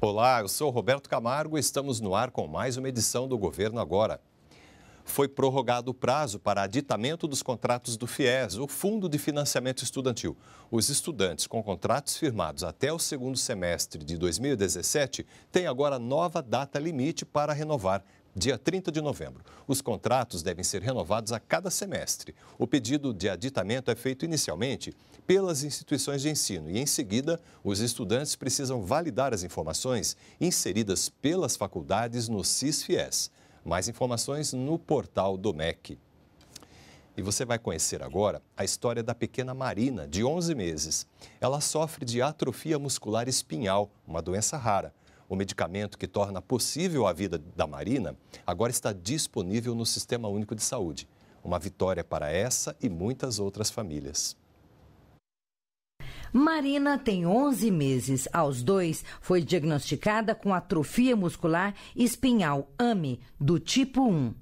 Olá, eu sou Roberto Camargo e estamos no ar com mais uma edição do Governo Agora. Foi prorrogado o prazo para aditamento dos contratos do FIES, o Fundo de Financiamento Estudantil. Os estudantes com contratos firmados até o segundo semestre de 2017 têm agora nova data limite para renovar dia 30 de novembro. Os contratos devem ser renovados a cada semestre. O pedido de aditamento é feito inicialmente pelas instituições de ensino e, em seguida, os estudantes precisam validar as informações inseridas pelas faculdades no CISFIES. Mais informações no portal do MEC. E você vai conhecer agora a história da pequena Marina, de 11 meses. Ela sofre de atrofia muscular espinhal, uma doença rara. O medicamento que torna possível a vida da Marina agora está disponível no Sistema Único de Saúde. Uma vitória para essa e muitas outras famílias. Marina tem 11 meses. Aos dois, foi diagnosticada com atrofia muscular espinhal AME, do tipo 1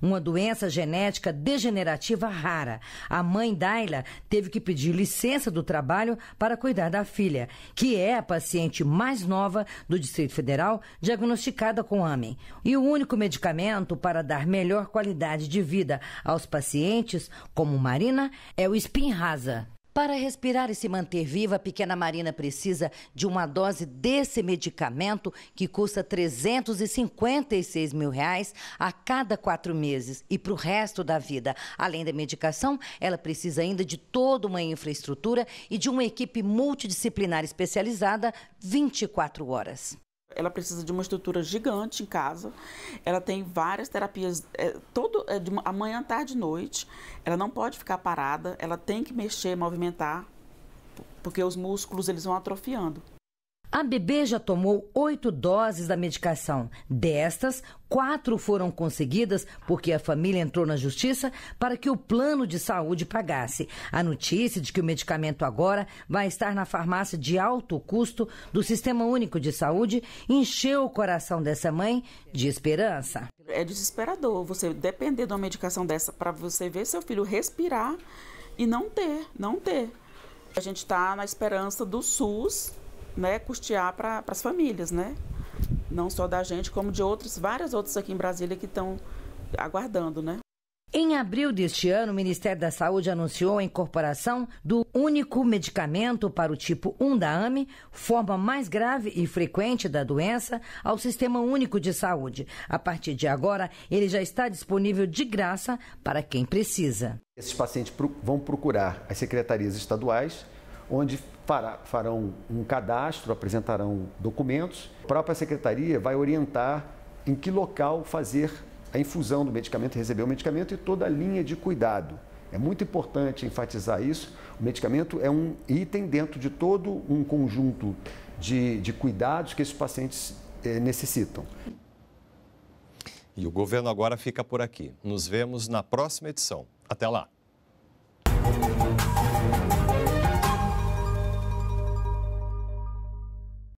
uma doença genética degenerativa rara. A mãe Daila teve que pedir licença do trabalho para cuidar da filha, que é a paciente mais nova do Distrito Federal diagnosticada com AMEN. E o único medicamento para dar melhor qualidade de vida aos pacientes, como Marina, é o Spinraza. Para respirar e se manter viva, a pequena Marina precisa de uma dose desse medicamento que custa 356 mil reais a cada quatro meses e para o resto da vida. Além da medicação, ela precisa ainda de toda uma infraestrutura e de uma equipe multidisciplinar especializada 24 horas ela precisa de uma estrutura gigante em casa. Ela tem várias terapias é, todo é, de manhã, tarde e noite. Ela não pode ficar parada, ela tem que mexer, movimentar, porque os músculos eles vão atrofiando. A bebê já tomou oito doses da medicação. Destas, quatro foram conseguidas porque a família entrou na justiça para que o plano de saúde pagasse. A notícia de que o medicamento agora vai estar na farmácia de alto custo do Sistema Único de Saúde encheu o coração dessa mãe de esperança. É desesperador você depender de uma medicação dessa para você ver seu filho respirar e não ter, não ter. A gente está na esperança do SUS né, custear para as famílias, né? Não só da gente, como de outros, várias outras aqui em Brasília que estão aguardando, né? Em abril deste ano, o Ministério da Saúde anunciou a incorporação do único medicamento para o tipo 1 da AME, forma mais grave e frequente da doença, ao Sistema Único de Saúde. A partir de agora, ele já está disponível de graça para quem precisa. Esses pacientes vão procurar as secretarias estaduais onde farão um cadastro, apresentarão documentos. A própria secretaria vai orientar em que local fazer a infusão do medicamento, receber o medicamento e toda a linha de cuidado. É muito importante enfatizar isso. O medicamento é um item dentro de todo um conjunto de, de cuidados que esses pacientes eh, necessitam. E o governo agora fica por aqui. Nos vemos na próxima edição. Até lá!